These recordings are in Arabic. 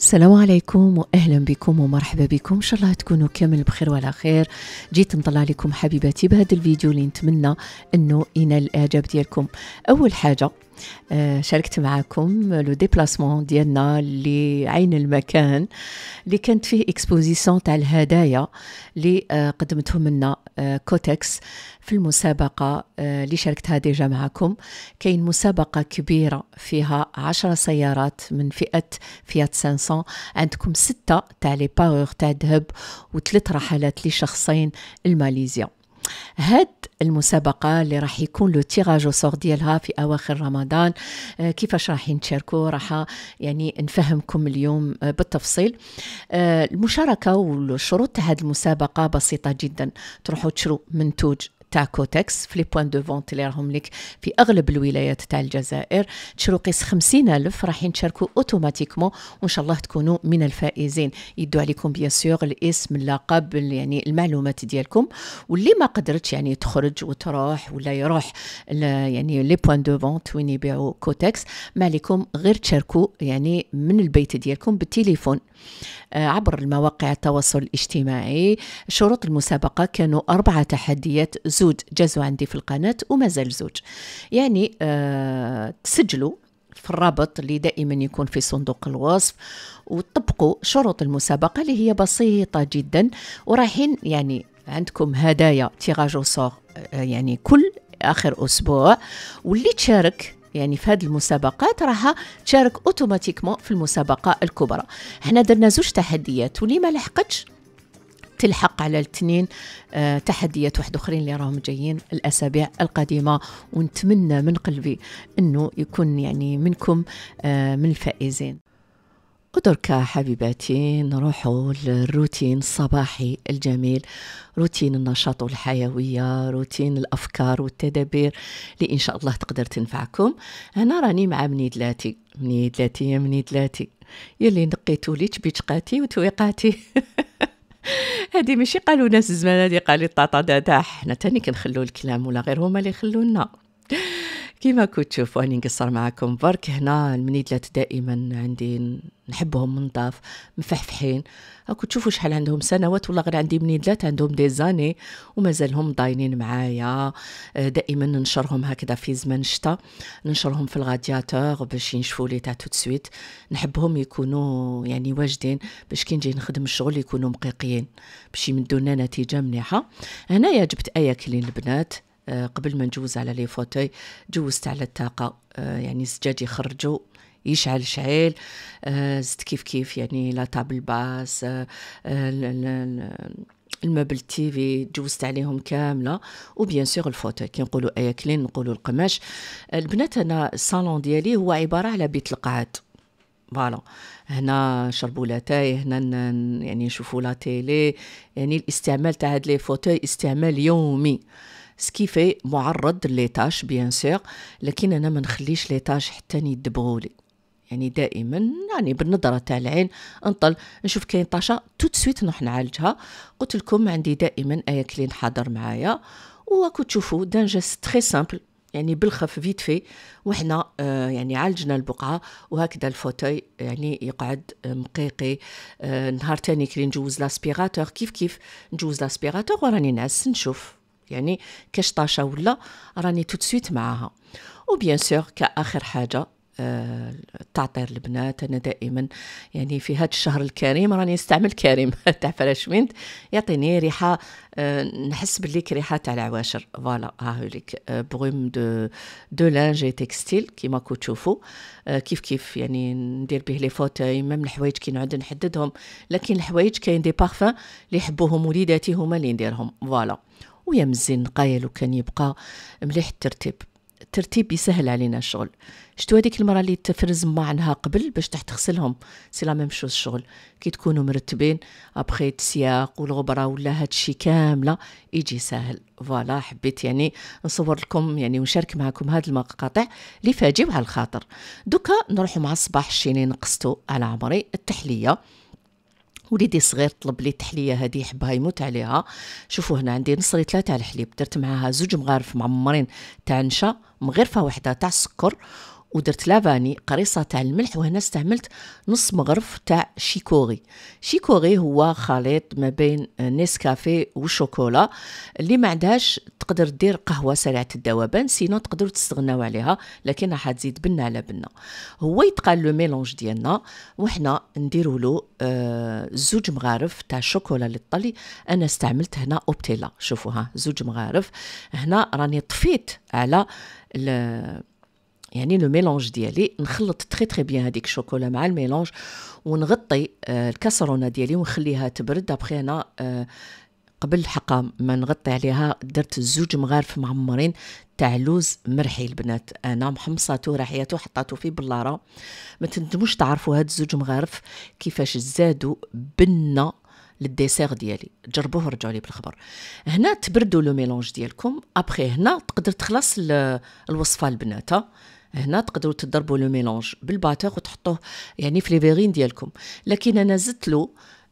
السلام عليكم واهلا بكم ومرحبا بكم ان شاء الله تكونوا كامل بخير وعلى خير جيت نطلع لكم حبيباتي بهذا الفيديو اللي نتمنى انه ينال الاعجاب ديالكم اول حاجه آه، شاركت معكم لو ديبلاسمون ديالنا لعين المكان اللي كانت فيه اكسبوزيسيون تاع الهدايا اللي آه، قدمتهم لنا كوتكس آه، في المسابقة اللي شاركتها ديجا معكم كاين مسابقة كبيرة فيها عشرة سيارات من فئة فيات 500 عندكم ستة تاع لي باور تاع ذهب وثلاث رحلات لشخصين الماليزيا هاد المسابقة اللي راح يكون لو تيراج وصور ديالها في أواخر رمضان آه، كيفاش راح نشاركوا راح يعني نفهمكم اليوم آه، بالتفصيل آه، المشاركة والشروط تاع هاد المسابقة بسيطة جدا تروحوا تشرو منتوج تاكوتكس في لي بوان دو فونت اللي راهم لك في اغلب الولايات تاع الجزائر تشرو قيس 50000 راح تشاركوا اوتوماتيكمون وان شاء الله تكونوا من الفائزين يدوا عليكم بيان سور الاسم اللقب يعني المعلومات ديالكم واللي ما قدرتش يعني تخرج وتروح ولا يروح يعني لي بوان دو فونت وين يبيعوا كوتكس ما عليكم غير تشاركوا يعني من البيت ديالكم بالتليفون آه، عبر المواقع التواصل الاجتماعي شروط المسابقة كانوا أربعة تحديات زوج جازوا عندي في القناة ومازال زوج يعني آه تسجلوا في الرابط اللي دائما يكون في صندوق الوصف وطبقوا شروط المسابقة اللي هي بسيطة جدا ورايحين يعني عندكم هدايا تيراج صور آه، يعني كل آخر أسبوع واللي تشارك يعني في هذه المسابقات راها تشارك اوتوماتيكمون في المسابقه الكبرى حنا درنا زوج تحديات واللي ما لحقتش تلحق على الاثنين آه، تحديات واحد اخرين اللي راهم جايين الاسابيع القادمه ونتمنى من قلبي انه يكون يعني منكم آه، من الفائزين ودركا حبيباتي نروحوا للروتين الصباحي الجميل روتين النشاط والحيوية روتين الأفكار والتدابير اللي إن شاء الله تقدر تنفعكم أنا راني مع مني دلاتي مني دلاتي يا مني دلاتي يلي نقيتو لي تبيتقاتي وتويقاتي هادي ماشي قالوا ناس زمان هادي قالي الطاطا دادا حنا تاني كنخلو الكلام ولا غير هما اللي يخلونا كيما كنت تشوفوا اني نقصر معاكم برك هنا المنيدلات دائما عندي نحبهم منطاف مفحفحين هاكو تشوفوا شحال عندهم سنوات ولا غير عندي منيدلات عندهم دي زاني ومازالهم ضاينين معايا آه، دائما ننشرهم هكذا في زمن شتا ننشرهم في الغادياتور باش ينشفوا لي تاع توت سويت نحبهم يكونوا يعني واجدين باش كي نجي نخدم الشغل يكونوا مقيقين باش يمدونا نتيجه مليحه هنايا جبت اياكلين البنات آه، قبل ما نجوز على لي فوتوي جوزت على الطاقة آه، يعني الزجاج يخرجوا يشعل شعيل آه، زدت كيف كيف يعني لا طابل باس المبل تي في جوزت عليهم كامله وبيان سور الفوتوي كي نقولوا اياكلين نقولوا القماش البنات انا الصالون ديالي هو عباره على بيت القعاد فوالا هنا شربوا لاتاي هنا يعني نشوفوا لا تيلي يعني الاستعمال تاع هاد لي فوتوي استعمال يومي سكيفي معرض ليتاش بيان سيغ لكن انا ما نخليش ليتاش حتى يدبغولي يعني دائما يعني بالنظرة تاع العين نطل نشوف كاين طاشة توت سويت نروح نعالجها قلت لكم عندي دائما ايا كلين حاضر معايا وكو تشوفوا دان جيست تري سامبل يعني بالخف فيت في وحنا آه يعني عالجنا البقعه وهكذا الفوتوي يعني يقعد آه، مقيقي آه نهار تاني كي نجوز لاسبيراتور كيف كيف نجوز لاسبيراتور وراني نعس نشوف يعني كاش طاشا ولا راني توت سويت معاها وبيان سور كاخر حاجه آه، تعطير البنات انا دائما يعني في هذا الشهر الكريم راني نستعمل كريم تاع فراشمنت يعطيني ريحه آه، نحس بليك ريحه تاع العواشر فوالا ها ليك بروم دو دو اي تكستيل كيما كو تشوفوا آه، كيف كيف يعني ندير به لي فوتاي ميم الحوايج كي نعود نحددهم لكن الحوايج كاين دي بارفان اللي يحبوهم وليداتي هما اللي نديرهم فوالا ويا مزين نقايا لو كان يبقى مليح الترتيب الترتيب يسهل علينا الشغل شتو هذيك المره اللي تفرز ما عنها قبل باش تحت تغسلهم سي لا ميم شوز الشغل كي تكونوا مرتبين ابخي السياق والغبره ولا هادشي الشيء كامله يجي ساهل فوالا حبيت يعني نصور لكم يعني ونشارك معكم هاد المقاطع اللي فاجيو على الخاطر دوكا نروحوا مع الصباح الشيني نقصتو على عمري التحليه وليدي صغير طلب لي التحليه هذه يحبها يموت عليها شوفوا هنا عندي نصري ثلاثه على الحليب درت معاها زوج مغارف معمرين تاع نشا مغرفه واحده تاع السكر ودرت لافاني قريصة تاع الملح وهنا استعملت نص مغرف تاع شيكوري شيكوري هو خليط ما بين نسكافي وشوكولا اللي ما عندهاش تقدر دير قهوة سريعة الذوبان سينو تقدر تستغناو عليها لكن راح تزيد بنة على بنة هو يتقال لو ميلونج ديالنا وحنا نديرو له آه، زوج مغارف تاع الشوكولا للطلي انا استعملت هنا اوبتيلا شوفوها ها زوج مغارف هنا راني طفيت على يعني لو ميلونج ديالي نخلط تري تري بيان هذيك الشوكولا مع الميلونج ونغطي آه، الكاسرونه ديالي ونخليها تبرد ابخي انا آه، قبل حقا ما نغطي عليها درت زوج مغارف معمرين تاع لوز مرحي البنات انا محمصاتو رحياتو حطاتو في بلاره ما تندموش تعرفوا هاد الزوج مغارف كيفاش زادوا بنه للديسير ديالي جربوه رجعوا لي بالخبر هنا تبردوا لو ميلونج ديالكم ابخي هنا تقدر تخلص الوصفه البنات هنا تقدروا تضربوا لو ميلونج بالباتور وتحطوه يعني في ليفيرين ديالكم لكن انا زدت له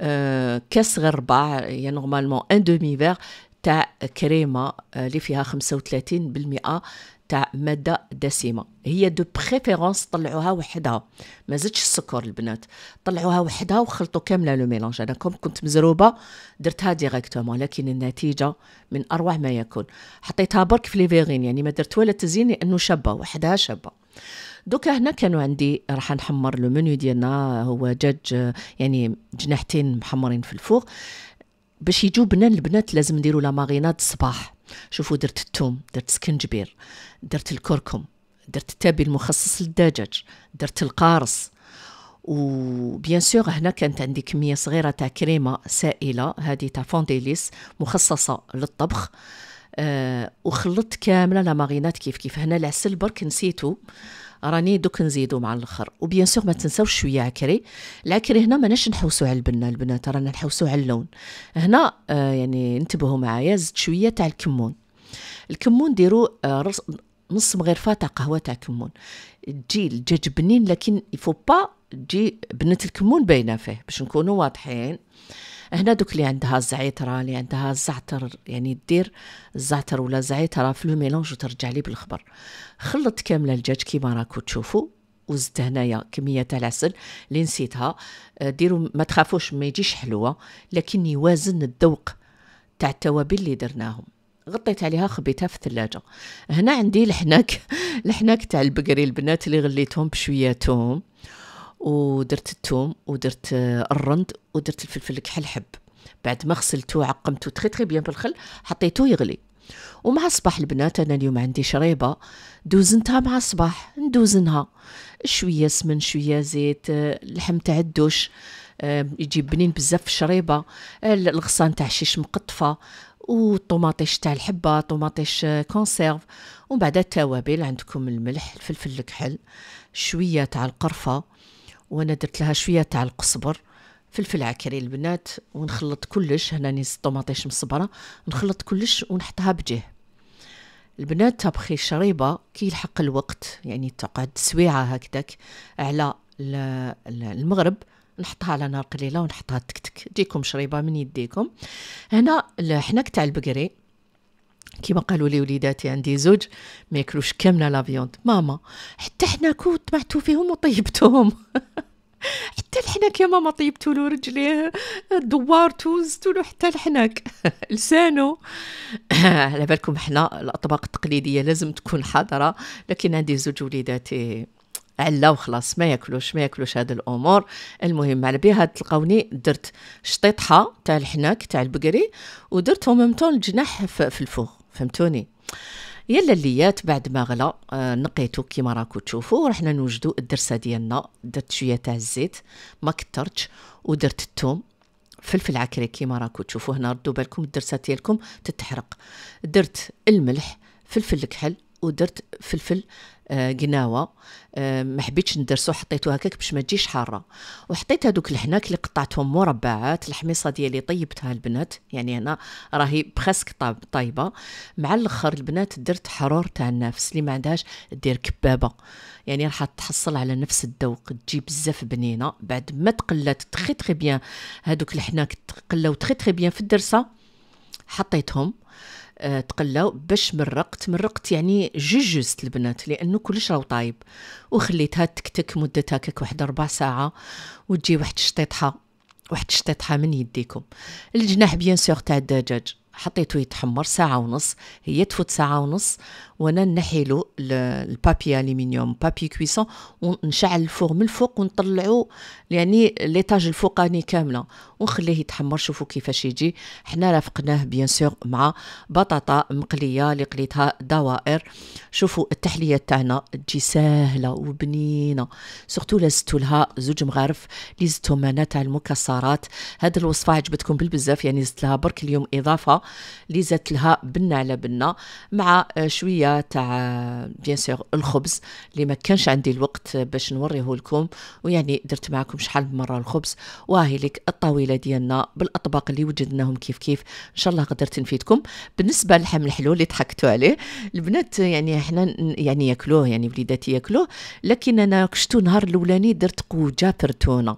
آه، كاس غير ربع يعني نورمالمون ان دومي فيغ تاع كريمه آه، اللي فيها 35% تاع ماده دسمه هي دو بريفيرونس طلعوها وحدها ما زدتش السكر البنات طلعوها وحدها وخلطوا كامله لو ميلونج انا كوم كنت مزروبه درتها ديريكتومون لكن النتيجه من اروع ما يكون حطيتها برك في ليفيرين يعني ما درت ولا تزيين لانه شابه وحدها شابه دوكا هنا كانوا عندي راح نحمر لو منيو ديالنا هو دجاج يعني جناحتين محمرين في الفوق باش يجوا بنان البنات لازم نديروا لا ماريناد الصباح شوفوا درت التوم درت سكنجبير درت الكركم درت التابي المخصص للدجاج درت القارص وبيان سور هنا كانت عندي كميه صغيره تاع كريمه سائله هذه تاع فونديليس مخصصه للطبخ آه وخلطت كامله لا كيف كيف هنا العسل برك نسيتو راني دوك نزيدو مع الاخر وبيان سور ما تنساوش شويه عكري العكري هنا ماناش نحوسو على البنه البنات رانا نحوسو على اللون هنا آه يعني انتبهوا معايا زدت شويه تاع الكمون الكمون ديرو آه رص... نص مغرفه تاع قهوه تاع كمون تجي الدجاج بنين لكن يفو با تجي بنه الكمون باينه فيه باش نكونوا واضحين هنا دوك اللي عندها الزعيطرة اللي عندها الزعتر يعني دير الزعتر ولا الزعيطرة في لو ميلونج وترجع لي بالخبر خلط كاملة الدجاج كيما راكو تشوفوا وزدت هنايا كميه تاع العسل اللي نسيتها آه، ديروا ما تخافوش ما يجيش حلوه لكن يوازن الذوق تاع التوابل اللي درناهم غطيت عليها خبيتها في الثلاجه هنا عندي الحناك الحناك تاع البقري البنات اللي غليتهم بشويه توم ودرت التوم ودرت الرند ودرت الفلفل الكحل حب بعد ما غسلته وعقمته تخي تخي بيان بالخل حطيته يغلي ومع الصباح البنات انا اليوم عندي شريبه دوزنتها مع الصباح ندوزنها شويه سمن شويه زيت اللحم تاع الدوش يجي بنين بزاف في الشريبه الغصان تاع الشيش مقطفه وطوماطيش تاع الحبه طوماطيش آه، كونسيرف ومن بعد التوابل عندكم الملح الفلفل الكحل شويه تاع القرفه وانا درت لها شويه تاع القصبر فلفل عكري البنات ونخلط كلش هنا نيز الطوماطيش مصبره نخلط كلش ونحطها بجه البنات تبخي شريبة كي يلحق الوقت يعني تقعد سويعه هكذاك على المغرب نحطها على نار قليله ونحطها تكتك تجيكم شريبه من يديكم هنا الحناك تاع البقري كيما قالوا لي وليداتي عندي زوج ما ياكلوش كامله لا فيوند ماما حتى حنا كنت طمعتو فيهم وطيبتهم حتى الحناك يا ماما طيبتو له رجليه دوارتو زدتو له حتى الحناك لسانو على بالكم حنا الاطباق التقليديه لازم تكون حاضره لكن عندي زوج وليداتي علا خلاص ما ياكلوش ما ياكلوش هاد الامور المهم على بها تلقاوني درت شطيطحه تاع الحناك تاع البقري ودرت ميمتون الجناح في الفوق فهمتوني يلا الليات بعد ما غلا آه نقيتو كيما راكو تشوفو رحنا نوجدو الدرسه ديالنا درت شويه تاع الزيت ما كترتش ودرت الثوم فلفل عكري كيما راكو تشوفو هنا ردوا بالكم الدرسه ديالكم تتحرق درت الملح فلفل الكحل ودرت فلفل آه، قناوه آه، ما حبيتش ندرسو حطيتو هكاك باش ما تجيش حاره وحطيت هذوك الحناك اللي قطعتهم مربعات الحميصه ديالي طيبتها البنات يعني هنا راهي بخسك طايبه طيب-، مع الاخر البنات درت حرور تاع النفس اللي ما عندهاش دير كبابه يعني راح تحصل على نفس الذوق تجي بزاف بنينه بعد ما تقلات تخي تخي بيان هذوك الحناك تقلاو تخي تخي بيان في الدرسه حطيتهم آه، تقلاو باش مرقت مرقت يعني جوجزت البنات لانه كلش راهو طايب وخليتها تكتك مده كك واحد ربع ساعه وتجي واحد الشطيطحه واحد الشطيطحه من يديكم الجناح بيان سور تاع الدجاج حطيته يتحمر ساعه ونص هي تفوت ساعه ونص وانا نحيلو البابي الومنيوم بابي كويسون ونشعل الفور من الفوق ونطلعو يعني ليطاج الفوقاني كامله ونخليه يتحمر شوفوا كيفاش يجي حنا رافقناه بيان سور مع بطاطا مقليه اللي قليتها دوائر شوفوا التحليه تاعنا تجي ساهله وبنينه سورتو لازتو لها زوج مغارف اللي زدتهم انا تاع المكسرات هاد الوصفه عجبتكم بالبزاف يعني زدت لها برك اليوم اضافه اللي زدت لها بنه على بنه مع شويه تاع بيان سور الخبز اللي ما كانش عندي الوقت باش نوريه لكم ويعني درت معكم شحال من مره الخبز وهي لك الطاوله ديالنا بالاطباق اللي وجدناهم كيف كيف ان شاء الله قدرت نفيدكم بالنسبه للحم الحلو اللي ضحكتوا عليه البنات يعني احنا يعني ياكلوه يعني وليداتي ياكلوه لكن انا كشتو نهار الاولاني درت قوجه فرتونه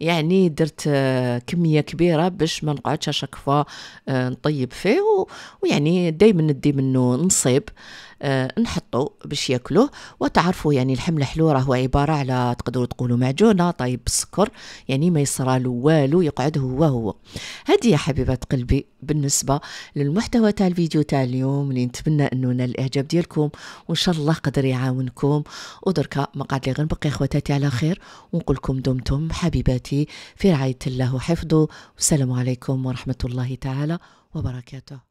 يعني درت آه، كميه كبيره باش ما نقعدش اشاك فوا آه، نطيب فيه ويعني دائما ندي منه نصيب آه، نحطو باش ياكلوه وتعرفوا يعني الحم الحلو راهو عباره على تقدروا تقولوا معجونه طايب بالسكر يعني ما له والو يقعد هو هو هذه يا حبيبات قلبي بالنسبه للمحتوى تاع الفيديو تاع اليوم اللي نتمنى انه نال الاعجاب ديالكم وان شاء الله قدر يعاونكم ودركا ما قعد لي غير نبقي خواتاتي على خير ونقول لكم دمتم حبيباتي في رعاية الله وحفظه والسلام عليكم ورحمة الله تعالى وبركاته